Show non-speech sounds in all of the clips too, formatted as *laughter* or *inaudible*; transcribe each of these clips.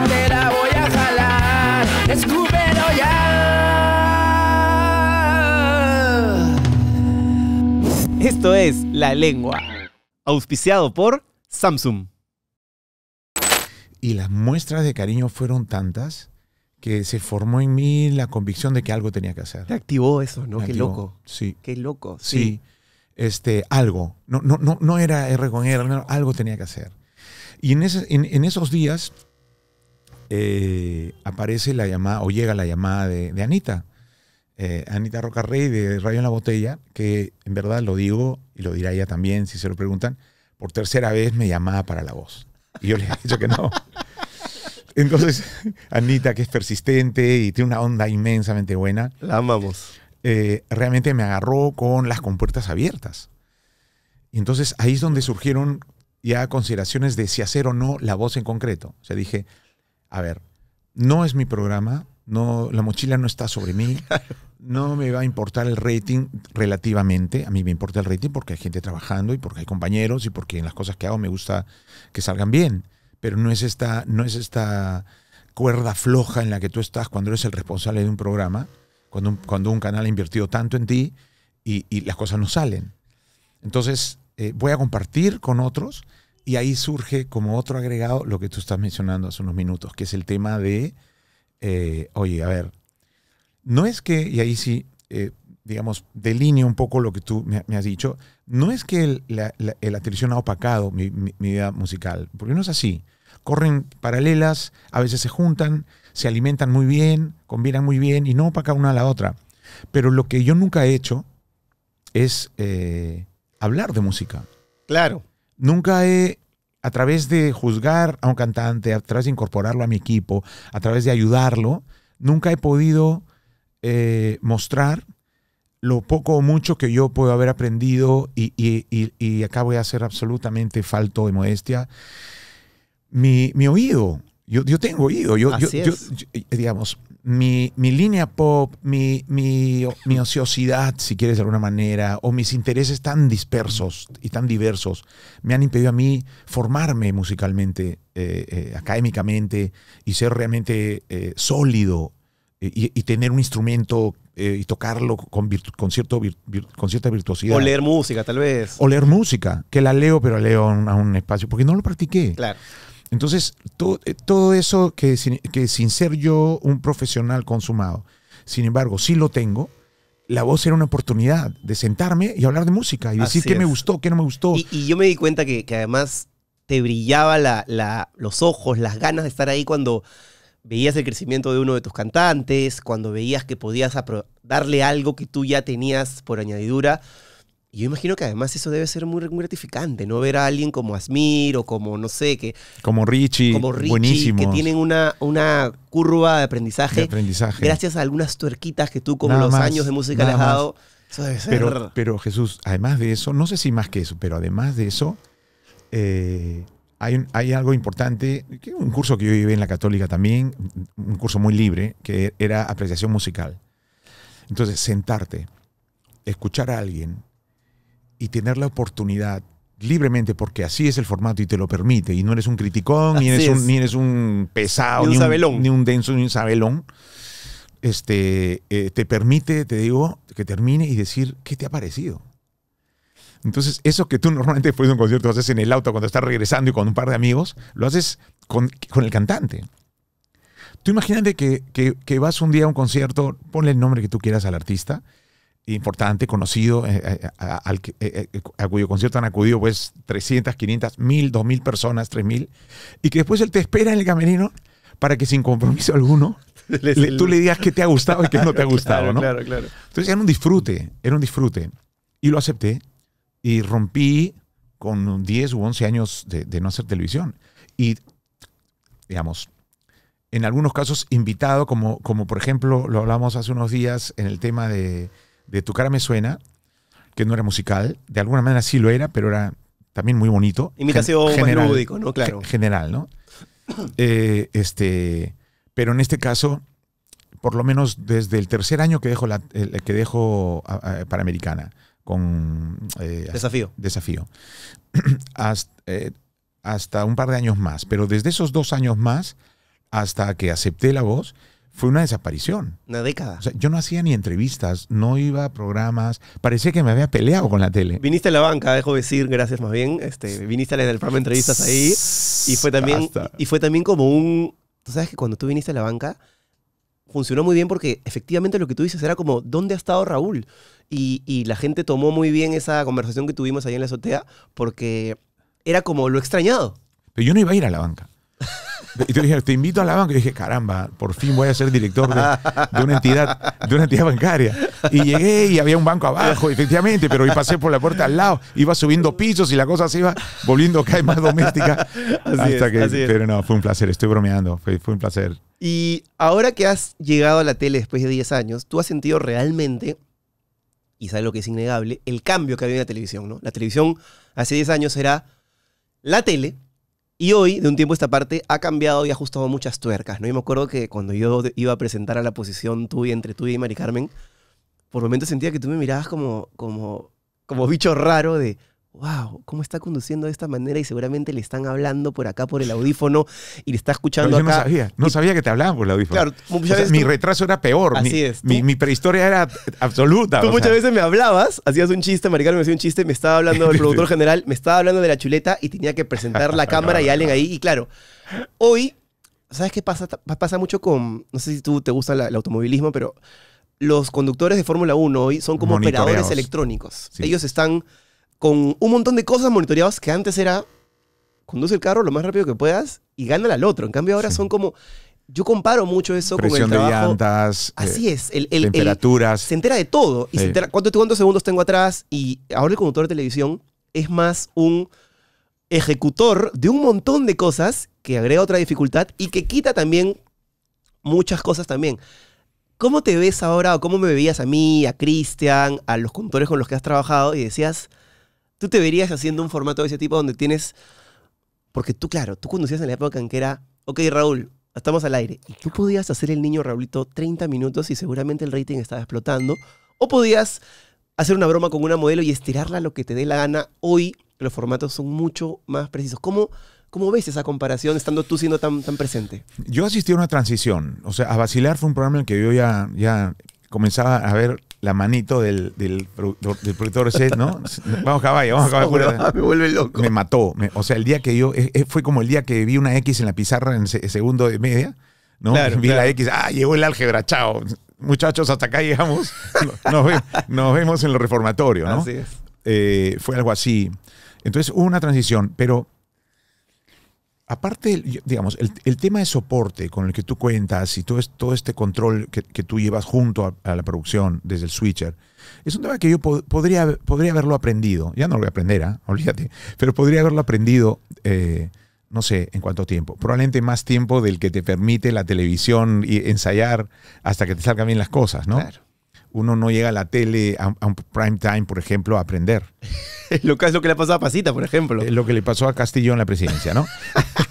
voy a ya. Esto es La Lengua, auspiciado por Samsung. Y las muestras de cariño fueron tantas que se formó en mí la convicción de que algo tenía que hacer. Te activó eso, ¿no? Qué loco. Sí. Qué loco. Sí. Este, algo. No, no, no, no era R con R, algo tenía que hacer. Y en, esos días eh, aparece la llamada, o llega la llamada de, Anita. Eh, Anita Rocarrey de Rayo en la Botella, que en verdad lo digo, y lo dirá ella también si se lo preguntan, por tercera vez me llamaba para la voz. Y yo le he dicho que no. *laughs* Entonces, Anita, que es persistente y tiene una onda inmensamente buena. La amamos. Eh, realmente me agarró con las compuertas abiertas. Y entonces ahí es donde surgieron ya consideraciones de si hacer o no la voz en concreto. O sea, dije, a ver, no es mi programa, no, la mochila no está sobre mí, *laughs* no me va a importar el rating relativamente, a mí me importa el rating porque hay gente trabajando y porque hay compañeros y porque en las cosas que hago me gusta que salgan bien, pero no es esta, no es esta cuerda floja en la que tú estás cuando eres el responsable de un programa, cuando un, cuando un canal ha invertido tanto en ti y, las cosas no salen. Entonces, eh, voy a compartir con otros y ahí surge como otro agregado lo que tú estás mencionando hace unos minutos, que es el tema de, eh, oye, a ver, no es que, y ahí sí, eh, digamos, delineo un poco lo que tú me, has dicho, no es que la, televisión ha opacado mi, mi, vida musical, porque no es así. Corren paralelas, a veces se juntan, se alimentan muy bien, combinan muy bien y no opaca una a la otra. Pero lo que yo nunca he hecho es eh, hablar de música. Claro. Nunca he, a través de juzgar a un cantante, a través de incorporarlo a mi equipo, a través de ayudarlo, nunca he podido eh, mostrar lo poco o mucho que yo puedo haber aprendido y, acá voy a hacer absolutamente falto de modestia. Mi, mi oído, yo, tengo oído, yo, yo, eh, digamos, mi, línea pop, mi, mi, mi, ociosidad, si quieres de alguna manera, o mis intereses tan dispersos y tan diversos, me han impedido a mí formarme musicalmente, eh, eh, académicamente, y ser realmente sólido y, tener un instrumento y tocarlo con, con, cierto con cierta virtuosidad. O leer música, tal vez. O leer música, que la leo, pero leo a un, a un espacio, porque no lo practiqué. Claro. Entonces, eh, todo, eso que sin, ser yo un profesional consumado, sin embargo, sí lo tengo, la voz era una oportunidad de sentarme y hablar de música y decir qué me gustó, qué no me gustó. Y, yo me di cuenta que, además te brillaba la, los ojos, las ganas de estar ahí cuando veías el crecimiento de uno de tus cantantes, cuando veías que podías darle algo que tú ya tenías por añadidura yo imagino que además eso debe ser muy, gratificante, ¿no? Ver a alguien como Asmir o como, no sé, que... Como Richie. buenísimo. que tienen una, una curva de aprendizaje, Gracias a algunas tuerquitas que tú con los años de música le has dado. Eso debe ser. Pero, pero, Jesús, además de eso, no sé si más que eso, pero además de eso, eh, hay, hay algo importante, un curso que yo llevé en la católica también, un curso muy libre, que era apreciación musical. Entonces, sentarte, escuchar a alguien, y tener la oportunidad libremente, porque así es el formato y te lo permite, y no eres un criticón, ni eres un, ni eres un, pesado, ni un, denso, ni un sabelón, este, eh, te permite, te digo, que termine y decir qué te ha parecido. Entonces, eso que tú *laughs* normalmente después un concierto haces en el auto cuando estás regresando y con un par de amigos, lo haces con, con el cantante. Tú imagínate que, que, que vas un día a un concierto, ponle el nombre que tú quieras al artista, importante, conocido, eh, eh, a, al, eh, cuyo concierto han acudido pues 300, 500, 1000, 2000 personas, 3000, y que después él te espera en el camerino para que sin compromiso alguno *laughs* tú le digas qué te ha gustado y qué no te ha *laughs* gustado, ¿no? Claro, claro. Entonces era un disfrute, era un disfrute. Y lo acepté y rompí con 10 u 11 años de, de no hacer televisión. Y, digamos, en algunos casos invitado, como, como por ejemplo lo hablamos hace unos días en el tema de de Tu cara me suena, que no era musical, de alguna manera sí lo era, pero era también muy bonito. Imitación ha general, más lúdico, ¿no? Claro. General, ¿no? Eh, este, pero en este caso, por lo menos desde el tercer año que dejo, la, que con... Eh, desafío. Desafío. *clears throat* Eh, hasta un par de años más, pero desde esos dos años más hasta que acepté la voz, fue una desaparición. Una década. O sea, yo no hacía ni entrevistas, no iba a programas, parecía que me había peleado con la tele. Viniste a la banca, dejo decir, gracias más bien. Este, viniste a la del programa entrevistas ahí y fue también y fue también como un tú sabes que cuando tú viniste a la banca funcionó muy bien porque efectivamente lo que tú dices era como ¿dónde ha estado Raúl? Y, y la gente tomó muy bien esa conversación que tuvimos ahí en la azotea porque era como lo extrañado. Pero yo no iba a ir a la banca. Y te dije, te invito a la banca. Y dije, caramba, por fin voy a ser director de, una, entidad, de una entidad bancaria. Y llegué y había un banco abajo, efectivamente, pero y pasé por la puerta al lado, iba subiendo pisos y la cosa se iba volviendo cada vez más doméstica. Así pero no, fue un placer, estoy bromeando, fue, fue un placer. Y ahora que has llegado a la tele después de 10 años, tú has sentido realmente y sabes lo que es innegable, el cambio que había en la televisión, ¿no? La televisión hace 10 años era la tele, y hoy, de un tiempo a esta parte, ha cambiado y ha ajustado muchas tuercas, ¿no? me acuerdo que cuando yo iba a presentar a la posición tuya, entre tú y Mari Carmen, por momentos sentía que tú me mirabas como, como, como bicho raro de, wow, ¿cómo está conduciendo de esta manera? Y seguramente le están hablando por acá por el audífono y le está escuchando yo acá. No sabía, que te hablaban por el audífono. Claro, mi retraso era peor. Así es. Mi, prehistoria era absoluta. Tú muchas veces me hablabas, hacías un chiste, Maricarmen me hacía un chiste, me estaba hablando *laughs* el productor general, me estaba hablando de la chuleta y tenía que presentar la *laughs* cámara y alguien ahí. Y claro, hoy, ¿sabes qué pasa? Pasa mucho con, no sé si tú te gusta el automovilismo, pero los conductores de Fórmula 1 hoy son como operadores electrónicos. Ellos están con un montón de cosas monitoreadas que antes era conduce el carro lo más rápido que puedas y gana al otro. En cambio ahora son como yo comparo mucho eso con el trabajo. Así eh, es. El, temperaturas. se entera de todo. Y se entera cuántos, cuántos segundos tengo atrás. Y ahora el conductor de televisión es más un ejecutor de un montón de cosas que agrega otra dificultad y que quita también muchas cosas también. ¿Cómo te ves ahora o cómo me veías a mí, a Cristian, a los conductores con los que has trabajado y decías, ¿Tú te verías haciendo un formato de ese tipo donde tienes... Porque tú, claro, tú conducías en la época en que era, ok, Raúl, estamos al aire. Y tú podías hacer el niño Raulito 30 minutos y seguramente el rating estaba explotando. O podías hacer una broma con una modelo y estirarla lo que te dé la gana. Hoy los formatos son mucho más precisos. ¿Cómo, cómo ves esa comparación estando tú siendo tan, tan presente? Yo asistí a una transición. O sea, a Vacilar fue un programa en el que yo ya, ya comenzaba a ver la manito del, del, productor ese, ¿no? *laughs* Vamos caballo, vamos caballo. me vuelve loco. Me mató. o sea, el día que yo, eh, eh, fue como el día que vi una X en la pizarra en segundo de media, ¿no? vi la X, ah, llegó el álgebra, chao. Muchachos, hasta acá llegamos. *laughs* Nos, vemos, en el reformatorio, ¿no? Eh, fue algo así. Entonces hubo una transición, pero aparte, digamos, el, tema de soporte con el que tú cuentas y todo, este control que, tú llevas junto a, la producción desde el switcher, es un tema que yo podría, podría haberlo aprendido. Ya no lo voy a aprender, ¿ah? *laughs* olvídate. Pero podría haberlo aprendido, eh, no sé en cuánto tiempo. Probablemente más tiempo del que te permite la televisión y ensayar hasta que te salgan bien las cosas, ¿no? Claro uno no llega a la tele a, un prime time, por ejemplo, a aprender. *laughs* lo que es lo que le ha pasado a Pasita, por ejemplo. Es eh, lo que le pasó a Castillo en la presidencia, ¿no?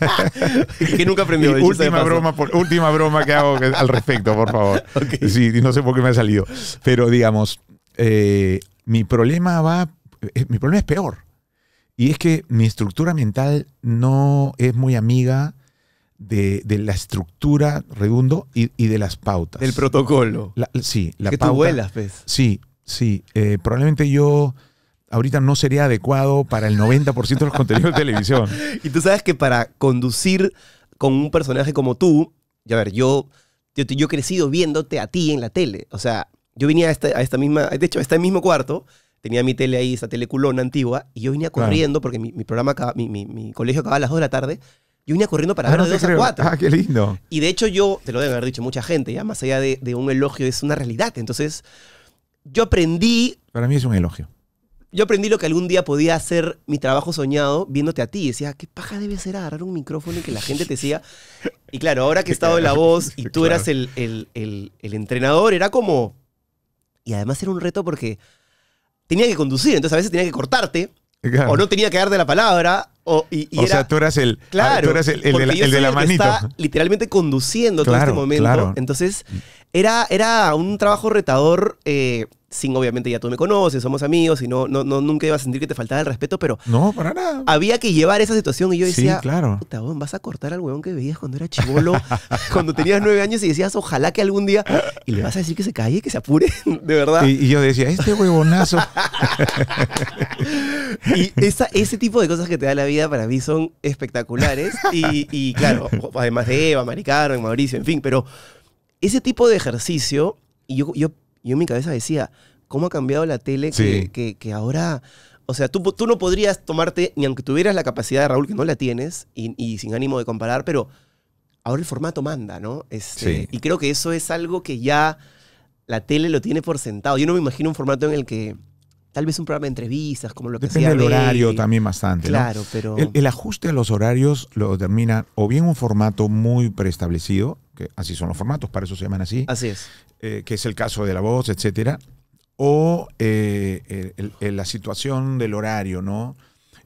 *laughs* que nunca aprendió. última broma, última broma que hago al respecto, por favor. *laughs* Sí, no sé por qué me ha salido. Pero digamos, eh, mi problema va, eh, mi problema es peor. Y es que mi estructura mental no es muy amiga de, la estructura, redundo, y, de las pautas. Del protocolo. sí, la que pauta. Que tú vuelas, pues. Sí, sí. Eh, probablemente yo ahorita no sería adecuado para el 90% de los contenidos de televisión. *laughs* Y tú sabes que para conducir con un personaje como tú, ya ver, yo, yo, he crecido viéndote a ti en la tele. O sea, yo venía a esta, misma, de hecho, a este mismo cuarto, tenía mi tele ahí, esa tele culona antigua, y yo venía corriendo porque mi, programa, acaba, mi, mi colegio acababa a las 2 de la tarde, yo venía corriendo para ah, ver de a Ah, qué lindo. Y de hecho yo, te lo debe haber dicho mucha gente, ya más allá de, un elogio, es una realidad. Entonces, yo aprendí... Para mí es un elogio yo aprendí lo que algún día podía hacer mi trabajo soñado viéndote a ti. Decía, ah, ¿qué paja debe ser agarrar un micrófono y que la gente te siga? Y claro, ahora que he *laughs* estado en la voz y tú eras el, entrenador, era como. Y además era un reto porque tenía que conducir, entonces a veces tenía que cortarte. O no tenía que darte la palabra, o, y, sea, tú eras el, ah, claro, tú eras el, de la, el de Está literalmente conduciendo todo este momento. Entonces, era, era un trabajo retador eh, sin obviamente ya tú me conoces, somos amigos y no, no, no nunca iba a sentir que te faltaba el respeto, pero no, para nada. Había que llevar esa situación y yo decía, sí, claro. puta, vas a cortar al huevón que veías cuando era chivolo, *laughs* cuando tenías nueve años y decías, ojalá que algún día y le vas a decir que se calle, que se apure, *laughs* de verdad. Y, yo decía, este huevonazo. *laughs* y ese tipo de cosas que te da la vida para mí son espectaculares y, claro, además de Eva, Maricaro, Mauricio, en fin, pero ese tipo de ejercicio y yo, yo yo en mi cabeza decía, ¿cómo ha cambiado la tele que, que, ahora... O sea, tú, tú no podrías tomarte, ni aunque tuvieras la capacidad de Raúl, que no la tienes, y, sin ánimo de comparar, pero ahora el formato manda, ¿no? Este, y creo que eso es algo que ya la tele lo tiene por sentado. Yo no me imagino un formato en el que Tal vez un programa de entrevistas, como lo que Depende del horario también bastante. Claro, pero. El, ajuste a los horarios lo determina o bien un formato muy preestablecido, que así son los formatos, para eso se llaman así. Así es. Eh, que es el caso de la voz, etcétera. O eh, la situación del horario, ¿no?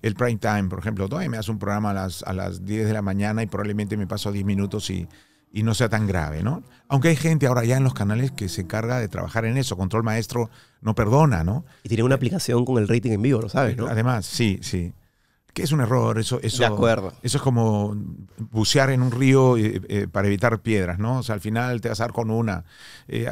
el prime time, por ejemplo. Todavía me hace un programa a las, a las 10 de la mañana y probablemente me paso 10 minutos y y no sea tan grave, ¿no? Aunque hay gente ahora ya en los canales que se encarga de trabajar en eso, Control Maestro no perdona, ¿no? Y tiene una aplicación con el rating en vivo, lo sabes, ¿no? Además, sí, sí que es un error, eso, eso, eso es como bucear en un río eh, eh, para evitar piedras, ¿no? O sea, al final te vas a dar con una. Eh,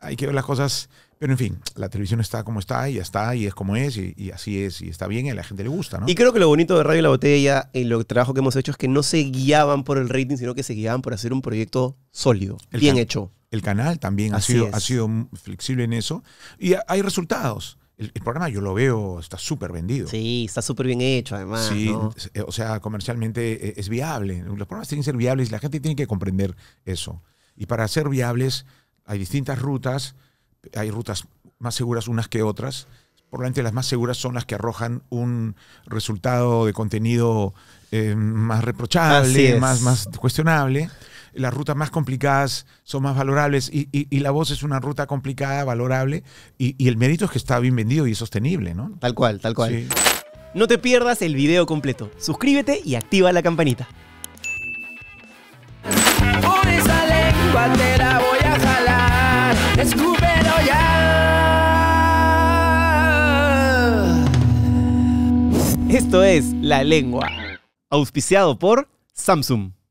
hay que ver las cosas, pero en fin, la televisión está como está y está, y es como es, y, así es, y está bien, y a la gente le gusta, ¿no? Y creo que lo bonito de Radio La Botella y lo trabajo que hemos hecho es que no se guiaban por el rating, sino que se guiaban por hacer un proyecto sólido, bien hecho. El canal también ha sido, ha sido flexible en eso y hay resultados. El, programa yo lo veo, está súper vendido. Sí, está súper bien hecho además. Sí, eh, o sea, comercialmente es, eh, es, viable. Los programas tienen que ser viables y la gente tiene que comprender eso. Y para ser viables hay distintas rutas, hay rutas más seguras unas que otras. Probablemente las más seguras son las que arrojan un resultado de contenido eh, más reprochable, más, más cuestionable. Las rutas más complicadas son más valorables y, la voz es una ruta complicada, valorable y, el mérito es que está bien vendido y sostenible, ¿no? Tal cual, tal cual. No te pierdas el video completo. Suscríbete y activa la campanita. a Esto es La Lengua auspiciado por Samsung.